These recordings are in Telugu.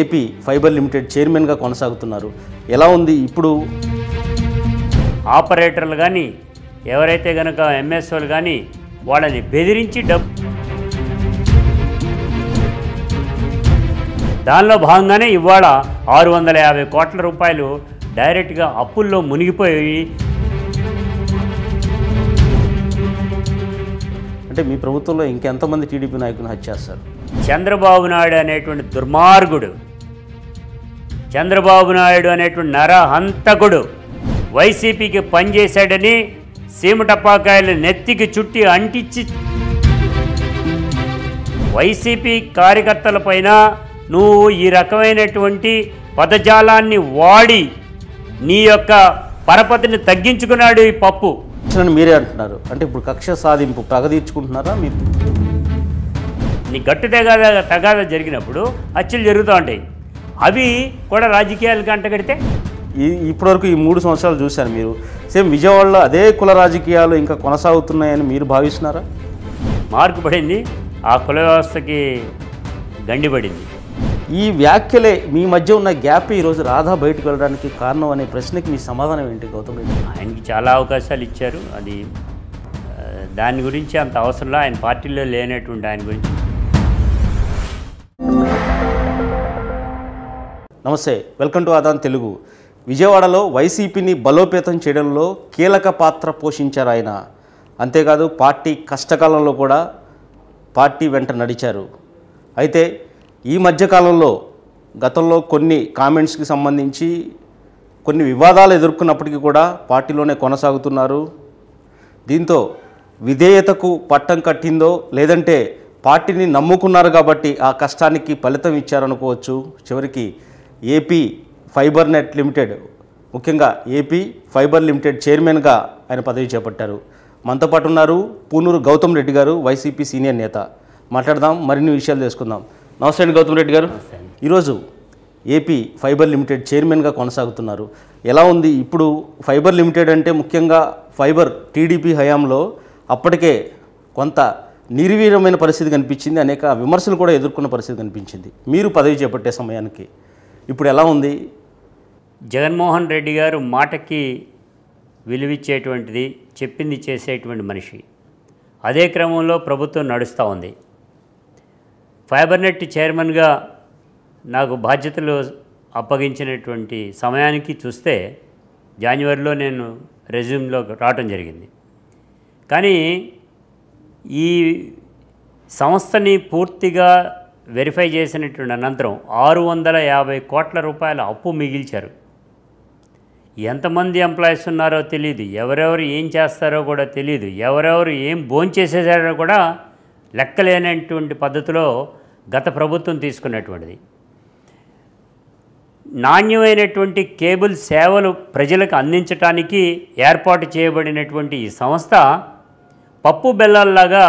ఏపీ ఫైబర్ లిమిటెడ్ చైర్మన్గా కొనసాగుతున్నారు ఎలా ఉంది ఇప్పుడు ఆపరేటర్లు కానీ ఎవరైతే కనుక ఎంఎస్ఓలు కానీ వాళ్ళని బెదిరించి డబ్ దానిలో భాగంగానే ఇవాళ ఆరు వందల యాభై కోట్ల రూపాయలు డైరెక్ట్గా అప్పుల్లో మునిగిపోయి అంటే మీ ప్రభుత్వంలో ఇంకెంతమంది టీడీపీ నాయకులను హత్య చేస్తారు చంద్రబాబు నాయుడు అనేటువంటి దుర్మార్గుడు చంద్రబాబు నాయుడు అనేటువంటి నరహంతకుడు వైసీపీకి పనిచేశాడని సీమటప్పాకాయలు నెత్తికి చుట్టి అంటించి వైసీపీ కార్యకర్తల పైన నువ్వు ఈ రకమైనటువంటి పదజాలాన్ని వాడి నీ యొక్క పరపతిని తగ్గించుకున్నాడు ఈ పప్పు మీరే అంటున్నారు అంటే ఇప్పుడు కక్ష సాధింపు ప్రగదీర్చుకుంటున్నారా మీరు నీ గట్టు తెగాద తగాద జరిగినప్పుడు హత్యలు జరుగుతూ ఉంటాయి అవి కూడా రాజకీయాలకు అంటగడితే ఈ ఇప్పటివరకు ఈ మూడు సంవత్సరాలు చూశారు మీరు సేమ్ విజయవాడలో అదే కుల రాజకీయాలు ఇంకా కొనసాగుతున్నాయని మీరు భావిస్తున్నారా మార్పు పడింది ఆ కుల వ్యవస్థకి గండిపడింది ఈ వ్యాఖ్యలే మీ మధ్య ఉన్న గ్యాప్ ఈరోజు రాధా బయటకు వెళ్ళడానికి కారణం అనే ప్రశ్నకి మీ సమాధానం ఏంటి గౌతమ్ రెడ్డి ఆయనకి చాలా అవకాశాలు ఇచ్చారు అది దాని గురించి అంత అవసరంలో ఆయన పార్టీలో లేనటువంటి ఆయన గురించి నమస్తే వెల్కమ్ టు ఆదాన్ తెలుగు విజయవాడలో వైసీపీని బలోపేతం చేయడంలో కీలక పాత్ర పోషించారు ఆయన అంతేకాదు పార్టీ కష్టకాలంలో కూడా పార్టీ వెంట నడిచారు అయితే ఈ మధ్యకాలంలో గతంలో కొన్ని కామెంట్స్కి సంబంధించి కొన్ని వివాదాలు ఎదుర్కొన్నప్పటికీ కూడా పార్టీలోనే కొనసాగుతున్నారు దీంతో విధేయతకు పట్టం కట్టిందో లేదంటే పార్టీని నమ్ముకున్నారు కాబట్టి ఆ కష్టానికి ఫలితం ఇచ్చారనుకోవచ్చు చివరికి ఏపీ ఫైబర్ నెట్ లిమిటెడ్ ముఖ్యంగా ఏపీ ఫైబర్ లిమిటెడ్ చైర్మన్గా ఆయన పదవి చేపట్టారు మనతో పాటు ఉన్నారు పూనూరు గౌతమ్ రెడ్డి గారు వైసీపీ సీనియర్ నేత మాట్లాడదాం మరిన్ని విషయాలు తెలుసుకుందాం నమస్తే అండి గౌతమ్ రెడ్డి గారు ఈరోజు ఏపీ ఫైబర్ లిమిటెడ్ చైర్మన్గా కొనసాగుతున్నారు ఎలా ఉంది ఇప్పుడు ఫైబర్ లిమిటెడ్ అంటే ముఖ్యంగా ఫైబర్ టీడీపీ హయాంలో అప్పటికే కొంత నిర్వీర్యమైన పరిస్థితి కనిపించింది అనేక విమర్శలు కూడా ఎదుర్కొన్న పరిస్థితి కనిపించింది మీరు పదవి చేపట్టే సమయానికి ఇప్పుడు ఎలా ఉంది జగన్మోహన్ రెడ్డి గారు మాటకి విలువిచ్చేటువంటిది చెప్పింది చేసేటువంటి మనిషి అదే క్రమంలో ప్రభుత్వం నడుస్తూ ఉంది ఫైబర్నెట్ చైర్మన్గా నాకు బాధ్యతలు అప్పగించినటువంటి సమయానికి చూస్తే జాన్యువరిలో నేను రెజ్యూమ్లో రావటం జరిగింది కానీ ఈ సంస్థని పూర్తిగా వెరిఫై చేసినటువంటి అనంతరం ఆరు వందల యాభై కోట్ల రూపాయల అప్పు మిగిల్చారు ఎంతమంది ఎంప్లాయీస్ ఉన్నారో తెలియదు ఎవరెవరు ఏం చేస్తారో కూడా తెలియదు ఎవరెవరు ఏం భోంచేసేసారో కూడా లెక్కలేనటువంటి పద్ధతిలో గత ప్రభుత్వం తీసుకున్నటువంటిది నాణ్యమైనటువంటి కేబుల్ సేవలు ప్రజలకు అందించడానికి ఏర్పాటు చేయబడినటువంటి ఈ సంస్థ పప్పు బెల్లల్లాగా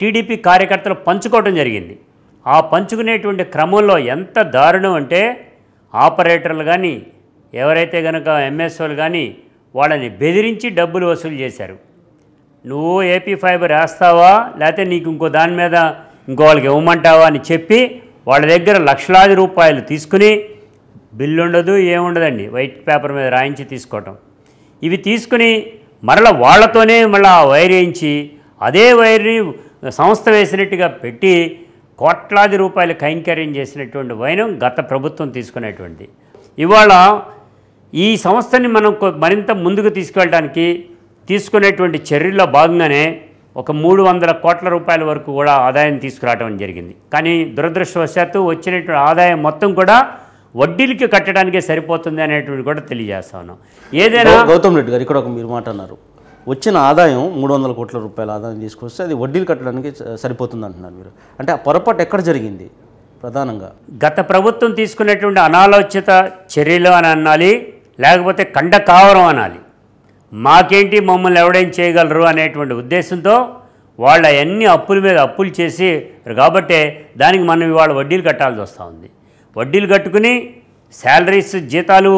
టీడీపీ కార్యకర్తలు పంచుకోవటం జరిగింది ఆ పంచుకునేటువంటి క్రమంలో ఎంత దారుణం అంటే ఆపరేటర్లు కానీ ఎవరైతే కనుక ఎంఎస్ఓలు కానీ వాళ్ళని బెదిరించి డబ్బులు వసూలు చేశారు నువ్వు ఏపీ ఫైబర్ వేస్తావా లేకపోతే నీకు ఇంకో దాని మీద ఇంకో వాళ్ళకి ఇవ్వమంటావా అని చెప్పి వాళ్ళ దగ్గర లక్షలాది రూపాయలు తీసుకుని బిల్లు ఉండదు ఏముండదండి వైట్ పేపర్ మీద రాయించి తీసుకోవటం ఇవి తీసుకుని మరల వాళ్ళతోనే మళ్ళీ ఆ వైర్ వేయించి అదే వైర్ని సంస్థ వేసినట్టుగా పెట్టి కోట్లాది రూపాయలు కైంకర్యం చేసినటువంటి వైనం గత ప్రభుత్వం తీసుకునేటువంటి ఇవాళ ఈ సంస్థని మనం మరింత ముందుకు తీసుకెళ్ళడానికి తీసుకునేటువంటి చర్యల్లో భాగంగానే ఒక మూడు వందల కోట్ల రూపాయల వరకు కూడా ఆదాయం తీసుకురావడం జరిగింది కానీ దురదృష్టవశాత్తు వచ్చినటువంటి ఆదాయం మొత్తం కూడా వడ్డీలకి కట్టడానికే సరిపోతుంది అనేటువంటి కూడా తెలియజేస్తా ఉన్నాం ఏదైనా గౌతమ్ రెడ్డి గారు ఇక్కడ ఒక మీరు మాట అన్నారు వచ్చిన ఆదాయం మూడు వందల కోట్ల రూపాయల ఆదాయం తీసుకొస్తే అది వడ్డీలు కట్టడానికి సరిపోతుంది అంటున్నారు మీరు అంటే ఆ పొరపాటు ఎక్కడ జరిగింది ప్రధానంగా గత ప్రభుత్వం తీసుకునేటువంటి అనాలోచిత చర్యలు అని అనాలి లేకపోతే కండ కావరం అనాలి మాకేంటి మమ్మల్ని ఎవడేం చేయగలరు అనేటువంటి ఉద్దేశంతో వాళ్ళ అన్ని అప్పుల మీద అప్పులు చేసి కాబట్టే దానికి మనం ఇవాళ వడ్డీలు కట్టాల్సి వస్తూ ఉంది వడ్డీలు కట్టుకుని శాలరీస్ జీతాలు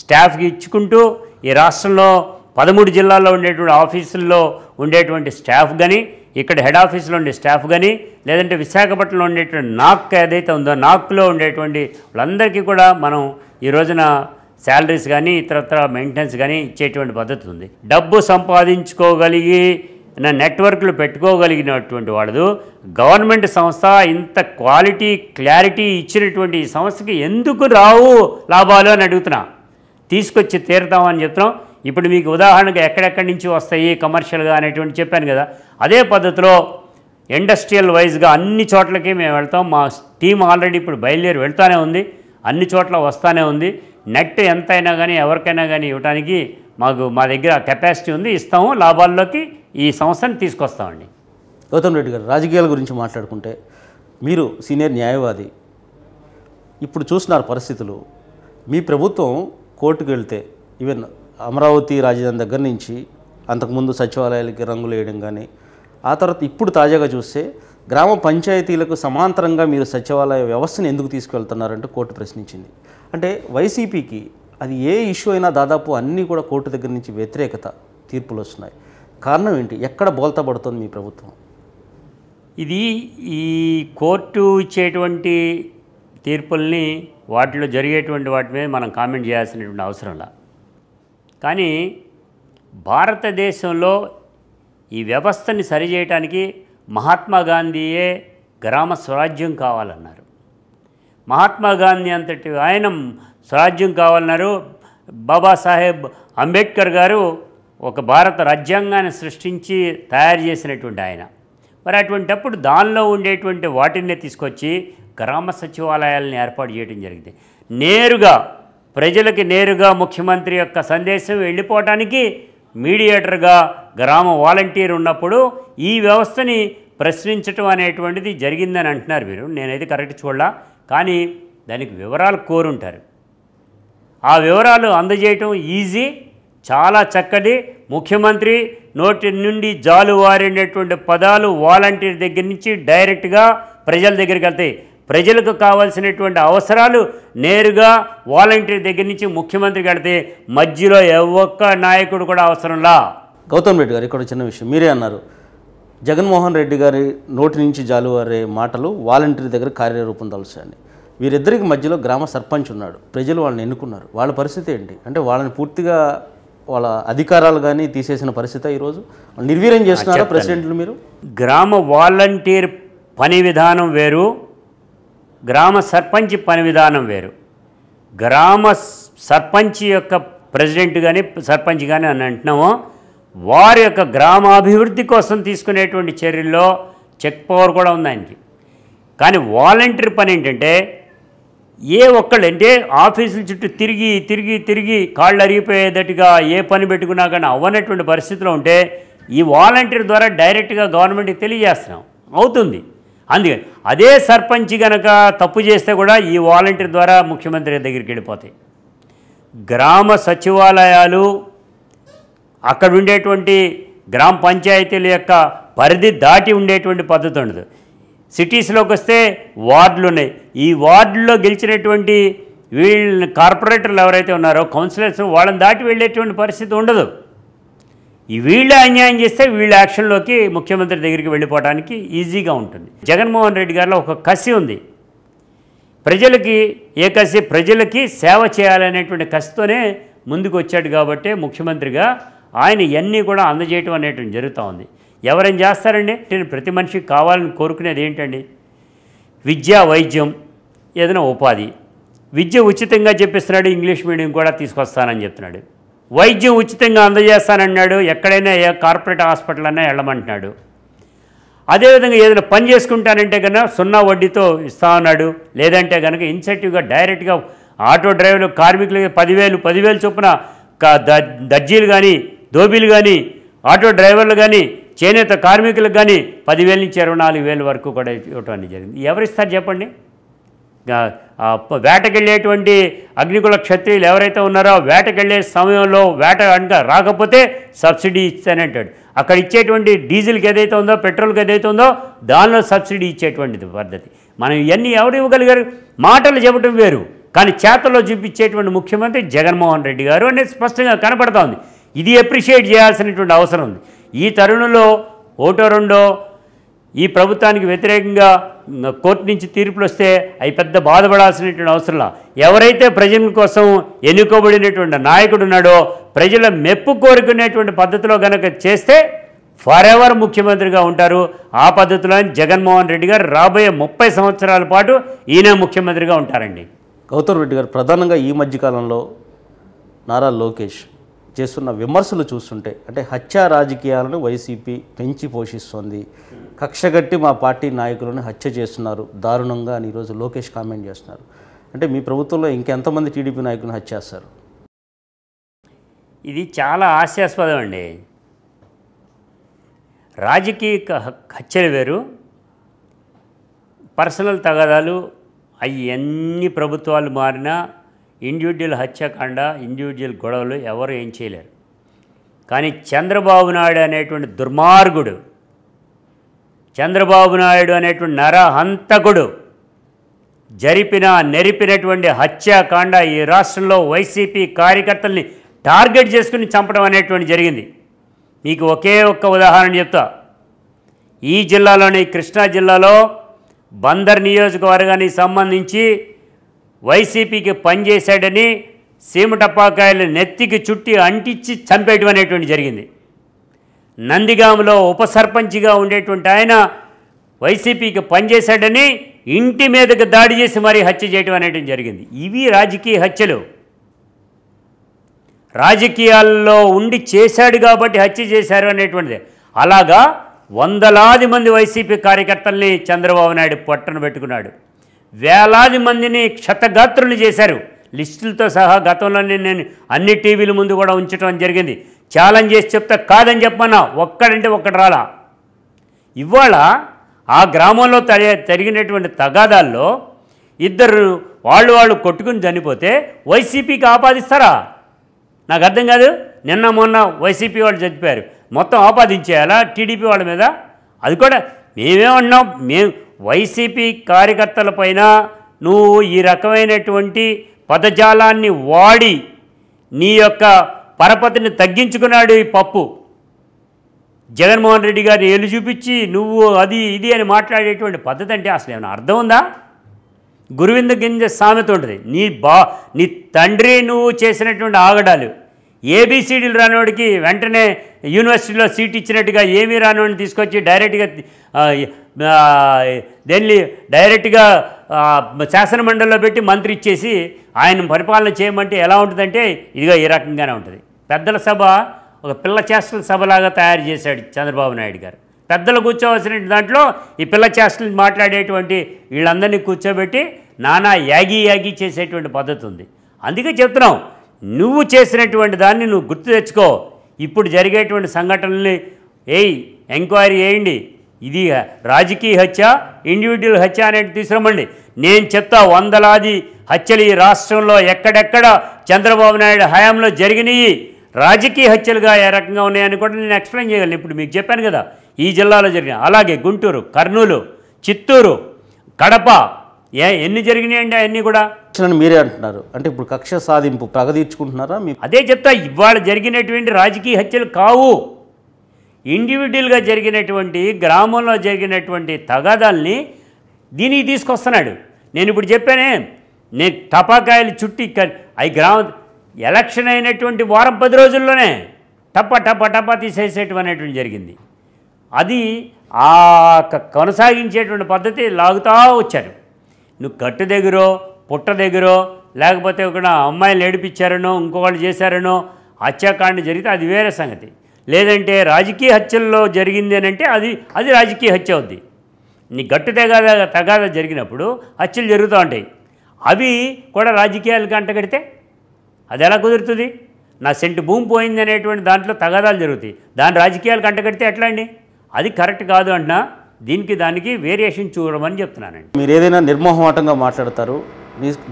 స్టాఫ్కి ఇచ్చుకుంటూ ఈ రాష్ట్రంలో పదమూడు జిల్లాల్లో ఉండేటువంటి ఆఫీసుల్లో ఉండేటువంటి స్టాఫ్ కానీ ఇక్కడ హెడ్ ఆఫీసులో ఉండే స్టాఫ్ కానీ లేదంటే విశాఖపట్నంలో ఉండేటువంటి నాక్ ఏదైతే ఉందో నాక్లో ఉండేటువంటి వాళ్ళందరికీ కూడా మనం ఈ రోజున శాలరీస్ కానీ ఇతరత్ర మెయింటెనెన్స్ కానీ ఇచ్చేటువంటి పద్ధతి ఉంది డబ్బు సంపాదించుకోగలిగి నెట్వర్క్లు పెట్టుకోగలిగినటువంటి వాడు గవర్నమెంట్ సంస్థ ఇంత క్వాలిటీ క్లారిటీ ఇచ్చినటువంటి ఈ సంస్థకి ఎందుకు రావు లాభాలు అని అడుగుతున్నా తీసుకొచ్చి తీరుతామని చెప్తున్నాం ఇప్పుడు మీకు ఉదాహరణకు ఎక్కడెక్కడి నుంచి వస్తాయి కమర్షియల్గా అనేటువంటి చెప్పాను కదా అదే పద్ధతిలో ఇండస్ట్రియల్ వైజ్గా అన్ని చోట్లకి మేము వెళ్తాం మా టీం ఆల్రెడీ ఇప్పుడు బయలుదేరి వెళ్తూనే ఉంది అన్ని చోట్ల వస్తూనే ఉంది నెట్ ఎంతైనా కానీ ఎవరికైనా కానీ ఇవ్వడానికి మాకు మా దగ్గర కెపాసిటీ ఉంది ఇస్తాము లాభాల్లోకి ఈ సంస్థను తీసుకొస్తామండి గౌతమ్ రెడ్డి గారు రాజకీయాల గురించి మాట్లాడుకుంటే మీరు సీనియర్ న్యాయవాది ఇప్పుడు చూస్తున్నారు పరిస్థితులు మీ ప్రభుత్వం కోర్టుకు వెళ్తే ఈవెన్ అమరావతి రాజధాని దగ్గర నుంచి అంతకుముందు సచివాలయాలకి రంగులు వేయడం కానీ ఆ తర్వాత ఇప్పుడు తాజాగా చూస్తే గ్రామ పంచాయతీలకు సమాంతరంగా మీరు సచివాలయ వ్యవస్థను ఎందుకు తీసుకువెళ్తున్నారంటూ కోర్టు ప్రశ్నించింది అంటే వైసీపీకి అది ఏ ఇష్యూ అయినా దాదాపు అన్నీ కూడా కోర్టు దగ్గర నుంచి వ్యతిరేకత తీర్పులు వస్తున్నాయి కారణం ఏంటి ఎక్కడ పడుతుంది మీ ప్రభుత్వం ఇది ఈ కోర్టు ఇచ్చేటువంటి తీర్పుల్ని వాటిలో జరిగేటువంటి వాటి మీద మనం కామెంట్ చేయాల్సినటువంటి అవసరంలా కానీ భారతదేశంలో ఈ వ్యవస్థని సరిచేయటానికి మహాత్మా గాంధీయే గ్రామ స్వరాజ్యం కావాలన్నారు మహాత్మా గాంధీ అంతటి ఆయన స్వరాజ్యం కావాలన్నారు బాబాసాహెబ్ అంబేద్కర్ గారు ఒక భారత రాజ్యాంగాన్ని సృష్టించి తయారు చేసినటువంటి ఆయన మరి అప్పుడు దానిలో ఉండేటువంటి వాటిని తీసుకొచ్చి గ్రామ సచివాలయాలను ఏర్పాటు చేయడం జరిగింది నేరుగా ప్రజలకి నేరుగా ముఖ్యమంత్రి యొక్క సందేశం వెళ్ళిపోవటానికి మీడియేటర్గా గ్రామ వాలంటీర్ ఉన్నప్పుడు ఈ వ్యవస్థని ప్రశ్నించటం అనేటువంటిది జరిగిందని అంటున్నారు మీరు నేనైతే కరెక్ట్ చూడలా కానీ దానికి వివరాలు కోరుంటారు ఆ వివరాలు అందజేయటం ఈజీ చాలా చక్కటి ముఖ్యమంత్రి నోటి నుండి జాలువారినటువంటి పదాలు వాలంటీర్ దగ్గర నుంచి డైరెక్ట్గా ప్రజల దగ్గరికి వెళ్తాయి ప్రజలకు కావాల్సినటువంటి అవసరాలు నేరుగా వాలంటీర్ దగ్గర నుంచి ముఖ్యమంత్రి కడితే మధ్యలో ఒక్క నాయకుడు కూడా అవసరంలా గౌతమ్ రెడ్డి గారు ఇక్కడ చిన్న విషయం మీరే అన్నారు జగన్మోహన్ రెడ్డి గారి నోటి నుంచి జాలువారే మాటలు వాలంటీర్ దగ్గర కార్యరూపం దాల్చాయని వీరిద్దరికి మధ్యలో గ్రామ సర్పంచ్ ఉన్నాడు ప్రజలు వాళ్ళని ఎన్నుకున్నారు వాళ్ళ పరిస్థితి ఏంటి అంటే వాళ్ళని పూర్తిగా వాళ్ళ అధికారాలు కానీ తీసేసిన పరిస్థితి ఈరోజు నిర్వీర్యం చేస్తున్నారా ప్రెసిడెంట్లు మీరు గ్రామ వాలంటీర్ పని విధానం వేరు గ్రామ సర్పంచ్ పని విధానం వేరు గ్రామ సర్పంచ్ యొక్క ప్రెసిడెంట్ కానీ సర్పంచ్ కానీ అని అంటున్నాము వారి యొక్క గ్రామాభివృద్ధి కోసం తీసుకునేటువంటి చర్యల్లో చెక్ పవర్ కూడా ఉంది ఆయనకి కానీ వాలంటీర్ పని ఏంటంటే ఏ ఒక్కళ్ళు అంటే ఆఫీసుల చుట్టూ తిరిగి తిరిగి తిరిగి కాళ్ళు అరిగిపోయేటట్టుగా ఏ పని పెట్టుకున్నా కానీ అవ్వనటువంటి పరిస్థితిలో ఉంటే ఈ వాలంటీర్ ద్వారా డైరెక్ట్గా గవర్నమెంట్కి తెలియజేస్తున్నాం అవుతుంది అందుకని అదే సర్పంచ్ గనక తప్పు చేస్తే కూడా ఈ వాలంటీర్ ద్వారా ముఖ్యమంత్రి దగ్గరికి వెళ్ళిపోతాయి గ్రామ సచివాలయాలు అక్కడ ఉండేటువంటి గ్రామ పంచాయతీల యొక్క పరిధి దాటి ఉండేటువంటి పద్ధతి ఉండదు సిటీస్లోకి వస్తే వార్డులు ఉన్నాయి ఈ వార్డుల్లో గెలిచినటువంటి వీళ్ళ కార్పొరేటర్లు ఎవరైతే ఉన్నారో కౌన్సిలర్స్ వాళ్ళని దాటి వెళ్ళేటువంటి పరిస్థితి ఉండదు వీళ్ళు అన్యాయం చేస్తే వీళ్ళ యాక్షన్లోకి ముఖ్యమంత్రి దగ్గరికి వెళ్ళిపోవడానికి ఈజీగా ఉంటుంది జగన్మోహన్ రెడ్డి గారిలో ఒక కసి ఉంది ప్రజలకి ఏ కసి ప్రజలకి సేవ చేయాలనేటువంటి కసితోనే ముందుకు వచ్చాడు కాబట్టి ముఖ్యమంత్రిగా ఆయన ఇవన్నీ కూడా అందజేయటం అనేటువంటి జరుగుతూ ఉంది ఎవరేం చేస్తారండి నేను ప్రతి మనిషికి కావాలని కోరుకునేది ఏంటండి విద్య వైద్యం ఏదైనా ఉపాధి విద్య ఉచితంగా చెప్పిస్తున్నాడు ఇంగ్లీష్ మీడియం కూడా తీసుకొస్తానని చెప్తున్నాడు వైద్యం ఉచితంగా అందజేస్తానన్నాడు ఎక్కడైనా ఏ కార్పొరేట్ హాస్పిటల్ అన్నా వెళ్ళమంటున్నాడు అదేవిధంగా ఏదైనా పని చేసుకుంటానంటే కనుక సున్నా వడ్డీతో ఇస్తా ఉన్నాడు లేదంటే కనుక ఇన్సెంటివ్గా డైరెక్ట్గా ఆటో డ్రైవర్లు కార్మికులకి పదివేలు పదివేలు చొప్పున దర్జీలు కానీ దోబీలు కానీ ఆటో డ్రైవర్లు కానీ చేనేత కార్మికులకు కానీ పదివేల నుంచి ఇరవై నాలుగు వేలు వరకు కూడా అని జరిగింది ఎవరిస్తారు చెప్పండి వేటకెళ్ళేటువంటి అగ్నికుల క్షత్రియులు ఎవరైతే ఉన్నారో వేటకెళ్ళే సమయంలో వేట కనుక రాకపోతే సబ్సిడీ ఇస్తానంటాడు అంటాడు అక్కడ ఇచ్చేటువంటి డీజిల్కి ఏదైతే ఉందో పెట్రోల్కి ఏదైతే ఉందో దానిలో సబ్సిడీ ఇచ్చేటువంటిది పద్ధతి మనం ఇవన్నీ ఎవరు ఇవ్వగలిగారు మాటలు చెప్పడం వేరు కానీ చేతల్లో చూపించేటువంటి ముఖ్యమంత్రి జగన్మోహన్ రెడ్డి గారు అనేది స్పష్టంగా ఉంది ఇది అప్రిషియేట్ చేయాల్సినటువంటి అవసరం ఉంది ఈ తరుణంలో ఓటో రెండో ఈ ప్రభుత్వానికి వ్యతిరేకంగా కోర్టు నుంచి తీర్పులు వస్తే అవి పెద్ద బాధపడాల్సినటువంటి అవసరంలా ఎవరైతే ప్రజల కోసం ఎన్నుకోబడినటువంటి నాయకుడు ఉన్నాడో ప్రజల మెప్పు కోరుకునేటువంటి పద్ధతిలో కనుక చేస్తే ఫర్ ఎవర్ ముఖ్యమంత్రిగా ఉంటారు ఆ పద్ధతిలో జగన్మోహన్ రెడ్డి గారు రాబోయే ముప్పై సంవత్సరాల పాటు ఈయన ముఖ్యమంత్రిగా ఉంటారండి గౌతమ్ రెడ్డి గారు ప్రధానంగా ఈ మధ్యకాలంలో నారా లోకేష్ చేస్తున్న విమర్శలు చూస్తుంటే అంటే హత్య రాజకీయాలను వైసీపీ పెంచి పోషిస్తోంది కక్షగట్టి మా పార్టీ నాయకులను హత్య చేస్తున్నారు దారుణంగా అని ఈరోజు లోకేష్ కామెంట్ చేస్తున్నారు అంటే మీ ప్రభుత్వంలో ఇంకెంతమంది టీడీపీ నాయకులను హత్య చేస్తారు ఇది చాలా హాస్యాస్పదం అండి రాజకీయ హత్యలు వేరు పర్సనల్ తగాదాలు అవి ఎన్ని ప్రభుత్వాలు మారినా ఇండివిజువల్ హత్యాకాండ ఇండివిజువల్ గొడవలు ఎవరు ఏం చేయలేరు కానీ చంద్రబాబు నాయుడు అనేటువంటి దుర్మార్గుడు చంద్రబాబు నాయుడు అనేటువంటి నరహంతకుడు జరిపిన నెరిపినటువంటి హత్యాకాండ ఈ రాష్ట్రంలో వైసీపీ కార్యకర్తల్ని టార్గెట్ చేసుకుని చంపడం అనేటువంటి జరిగింది మీకు ఒకే ఒక్క ఉదాహరణ చెప్తా ఈ జిల్లాలోని కృష్ణా జిల్లాలో బందర్ నియోజకవర్గానికి సంబంధించి వైసీపీకి పనిచేశాడని సీమటప్పాకాయలు నెత్తికి చుట్టి అంటించి చంపేయడం అనేటువంటి జరిగింది నందిగాములో ఉప సర్పంచ్గా ఉండేటువంటి ఆయన వైసీపీకి పనిచేశాడని ఇంటి మీదకి దాడి చేసి మరీ హత్య చేయడం అనేటువంటి జరిగింది ఇవి రాజకీయ హత్యలు రాజకీయాల్లో ఉండి చేశాడు కాబట్టి హత్య చేశారు అనేటువంటిది అలాగా వందలాది మంది వైసీపీ కార్యకర్తల్ని చంద్రబాబు నాయుడు పట్టణ పెట్టుకున్నాడు వేలాది మందిని క్షతగాత్రులు చేశారు లిస్టులతో సహా గతంలోనే నేను అన్ని టీవీల ముందు కూడా ఉంచడం జరిగింది ఛాలెంజ్ చేసి చెప్తా కాదని చెప్పన్నా ఒక్కడంటే ఒక్కడు రాలా ఇవాళ ఆ గ్రామంలో జరిగినటువంటి తగాదాల్లో ఇద్దరు వాళ్ళు వాళ్ళు కొట్టుకుని చనిపోతే వైసీపీకి ఆపాదిస్తారా నాకు అర్థం కాదు నిన్న మొన్న వైసీపీ వాళ్ళు చనిపోయారు మొత్తం ఆపాదించేయాలా టీడీపీ వాళ్ళ మీద అది కూడా మేమేమన్నాం మేము వైసీపీ కార్యకర్తలపైన నువ్వు ఈ రకమైనటువంటి పదజాలాన్ని వాడి నీ యొక్క పరపతిని తగ్గించుకున్నాడు ఈ పప్పు జగన్మోహన్ రెడ్డి గారిని ఏలు చూపించి నువ్వు అది ఇది అని మాట్లాడేటువంటి పద్ధతి అంటే అసలు ఏమైనా అర్థం ఉందా గురువింద గింజ సామెత ఉంటుంది నీ బా నీ తండ్రి నువ్వు చేసినటువంటి ఆగడాలు ఏబీసీడీలు రానివాడికి వెంటనే యూనివర్సిటీలో సీట్ ఇచ్చినట్టుగా ఏమీ రానివాడిని తీసుకొచ్చి డైరెక్ట్గా దేన్ని డైరెక్ట్గా శాసనమండలిలో పెట్టి మంత్రి ఇచ్చేసి ఆయన పరిపాలన చేయమంటే ఎలా ఉంటుందంటే ఇదిగో ఈ రకంగానే ఉంటుంది పెద్దల సభ ఒక పిల్ల చేష్టల సభలాగా తయారు చేశాడు చంద్రబాబు నాయుడు గారు పెద్దలు కూర్చోవలసిన దాంట్లో ఈ పిల్ల చేష్టలు మాట్లాడేటువంటి వీళ్ళందరినీ కూర్చోబెట్టి నానా యాగి యాగి చేసేటువంటి పద్ధతి ఉంది అందుకే చెప్తున్నాం నువ్వు చేసినటువంటి దాన్ని నువ్వు గుర్తు తెచ్చుకో ఇప్పుడు జరిగేటువంటి సంఘటనల్ని ఏయ్ ఎంక్వైరీ చేయండి ఇది రాజకీయ హత్య ఇండివిజువల్ హత్య అనేది తీసుకురమ్మండి నేను చెప్తా వందలాది హత్యలు ఈ రాష్ట్రంలో ఎక్కడెక్కడ చంద్రబాబు నాయుడు హయాంలో జరిగినాయి రాజకీయ హత్యలుగా ఏ రకంగా ఉన్నాయని కూడా నేను ఎక్స్ప్లెయిన్ చేయగలను ఇప్పుడు మీకు చెప్పాను కదా ఈ జిల్లాలో జరిగిన అలాగే గుంటూరు కర్నూలు చిత్తూరు కడప ఏ ఎన్ని జరిగినాయండి అవన్నీ కూడా మీరే అంటున్నారు అంటే ఇప్పుడు కక్ష సాధింపు ప్రగతీర్చుకుంటున్నారా మీ అదే చెప్తా ఇవాళ జరిగినటువంటి రాజకీయ హత్యలు కావు ఇండివిజువల్గా జరిగినటువంటి గ్రామంలో జరిగినటువంటి తగాదాల్ని దీనికి తీసుకొస్తున్నాడు నేను ఇప్పుడు చెప్పానే నేను టపాకాయలు చుట్టి అవి గ్రామ ఎలక్షన్ అయినటువంటి వారం పది రోజుల్లోనే టప్ప టప్ప టప్ప అనేటువంటి జరిగింది అది ఆ కొనసాగించేటువంటి పద్ధతి లాగుతూ వచ్చారు నువ్వు కట్టు దగ్గరో పుట్ట దగ్గరో లేకపోతే ఒక అమ్మాయిలు ఏడిపించారనో ఇంకొకళ్ళు చేశారనో హత్యాకాండ జరిగితే అది వేరే సంగతి లేదంటే రాజకీయ హత్యల్లో జరిగింది అని అంటే అది అది రాజకీయ హత్య అవుద్ది నీ గట్టు తెగాద తగాద జరిగినప్పుడు హత్యలు జరుగుతూ ఉంటాయి అవి కూడా రాజకీయాలకు అంటగడితే అది ఎలా కుదురుతుంది నా సెంటు భూమి పోయింది అనేటువంటి దాంట్లో తగాదాలు జరుగుతాయి దాని రాజకీయాలకు అంటగడితే ఎట్లా అండి అది కరెక్ట్ కాదు అంటున్నా దీనికి దానికి వేరియేషన్ చూడమని చెప్తున్నానండి మీరు ఏదైనా నిర్మోహమాటంగా మాట్లాడతారు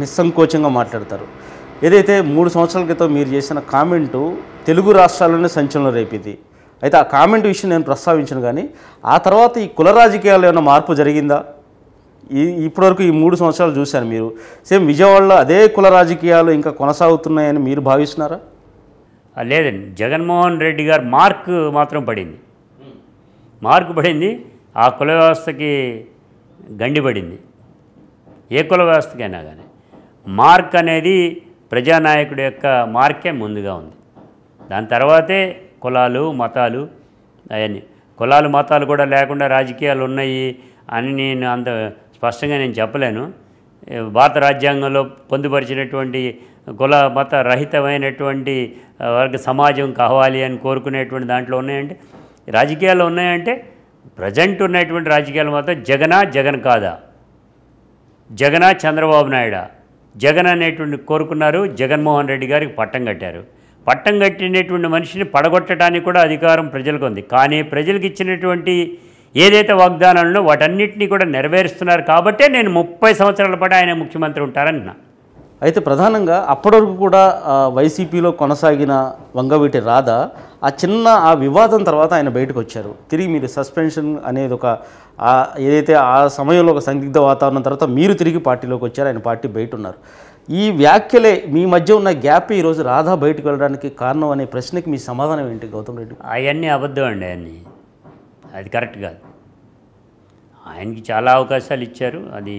నిస్సంకోచంగా మాట్లాడతారు ఏదైతే మూడు సంవత్సరాల క్రితం మీరు చేసిన కామెంటు తెలుగు రాష్ట్రాల్లోనే సంచలనం రేపింది అయితే ఆ కామెంట్ విషయం నేను ప్రస్తావించను కానీ ఆ తర్వాత ఈ కుల రాజకీయాల్లో ఏమైనా మార్పు జరిగిందా ఈ ఇప్పటివరకు ఈ మూడు సంవత్సరాలు చూశాను మీరు సేమ్ విజయవాడలో అదే కుల రాజకీయాలు ఇంకా కొనసాగుతున్నాయని మీరు భావిస్తున్నారా లేదండి జగన్మోహన్ రెడ్డి గారు మార్క్ మాత్రం పడింది మార్క్ పడింది ఆ కుల వ్యవస్థకి గండిపడింది ఏ కుల వ్యవస్థకైనా కానీ మార్క్ అనేది ప్రజానాయకుడి యొక్క మార్కే ముందుగా ఉంది దాని తర్వాతే కులాలు మతాలు అవన్నీ కులాలు మతాలు కూడా లేకుండా రాజకీయాలు ఉన్నాయి అని నేను అంత స్పష్టంగా నేను చెప్పలేను భారత రాజ్యాంగంలో పొందుపరిచినటువంటి కుల మత రహితమైనటువంటి వర్గ సమాజం కావాలి అని కోరుకునేటువంటి దాంట్లో ఉన్నాయంటే రాజకీయాలు ఉన్నాయంటే ప్రజెంట్ ఉన్నటువంటి రాజకీయాలు మాత్రం జగనా జగన్ కాదా జగనా చంద్రబాబు నాయుడా జగన్ అనేటువంటి కోరుకున్నారు జగన్మోహన్ రెడ్డి గారికి పట్టం కట్టారు పట్టం కట్టినటువంటి మనిషిని పడగొట్టడానికి కూడా అధికారం ప్రజలకు ఉంది కానీ ప్రజలకు ఇచ్చినటువంటి ఏదైతే వాగ్దానాలను వాటన్నిటినీ కూడా నెరవేరుస్తున్నారు కాబట్టే నేను ముప్పై సంవత్సరాల పాటు ఆయన ముఖ్యమంత్రి ఉంటారన్నా అయితే ప్రధానంగా అప్పటివరకు కూడా వైసీపీలో కొనసాగిన వంగవీటి రాధ ఆ చిన్న ఆ వివాదం తర్వాత ఆయన బయటకు వచ్చారు తిరిగి మీరు సస్పెన్షన్ అనేది ఒక ఏదైతే ఆ సమయంలో ఒక సందిగ్ధ వాతావరణం తర్వాత మీరు తిరిగి పార్టీలోకి వచ్చారు ఆయన పార్టీ బయట ఉన్నారు ఈ వ్యాఖ్యలే మీ మధ్య ఉన్న గ్యాప్ ఈరోజు రాధా బయటకు వెళ్ళడానికి కారణం అనే ప్రశ్నకి మీ సమాధానం ఏంటి గౌతమ్ రెడ్డి అవన్నీ అబద్ధం అండి అవన్నీ అది కరెక్ట్ కాదు ఆయనకి చాలా అవకాశాలు ఇచ్చారు అది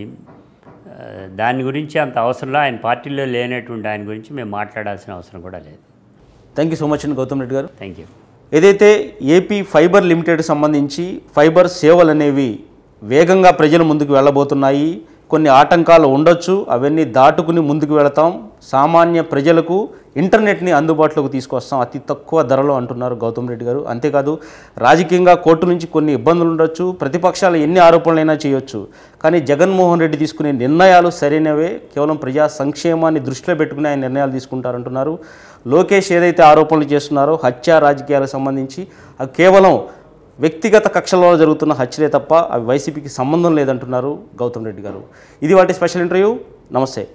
దాని గురించి అంత అవసరంలో ఆయన పార్టీలో లేనటువంటి ఆయన గురించి మేము మాట్లాడాల్సిన అవసరం కూడా లేదు థ్యాంక్ యూ సో మచ్ అండి గౌతమ్ రెడ్డి గారు థ్యాంక్ యూ ఏదైతే ఏపీ ఫైబర్ లిమిటెడ్ సంబంధించి ఫైబర్ సేవలు అనేవి వేగంగా ప్రజల ముందుకు వెళ్ళబోతున్నాయి కొన్ని ఆటంకాలు ఉండొచ్చు అవన్నీ దాటుకుని ముందుకు వెళతాం సామాన్య ప్రజలకు ఇంటర్నెట్ని అందుబాటులోకి తీసుకొస్తాం అతి తక్కువ ధరలో అంటున్నారు గౌతమ్ రెడ్డి గారు అంతేకాదు రాజకీయంగా కోర్టు నుంచి కొన్ని ఇబ్బందులు ఉండొచ్చు ప్రతిపక్షాలు ఎన్ని ఆరోపణలైనా చేయొచ్చు కానీ జగన్మోహన్ రెడ్డి తీసుకునే నిర్ణయాలు సరైనవే కేవలం ప్రజా సంక్షేమాన్ని దృష్టిలో పెట్టుకుని ఆయన నిర్ణయాలు తీసుకుంటారంటున్నారు లోకేష్ ఏదైతే ఆరోపణలు చేస్తున్నారో హత్య రాజకీయాలకు సంబంధించి అది కేవలం వ్యక్తిగత కక్షల్లో జరుగుతున్న హత్యలే తప్ప అవి వైసీపీకి సంబంధం లేదంటున్నారు గౌతమ్ రెడ్డి గారు ఇది వాటి స్పెషల్ ఇంటర్వ్యూ నమస్తే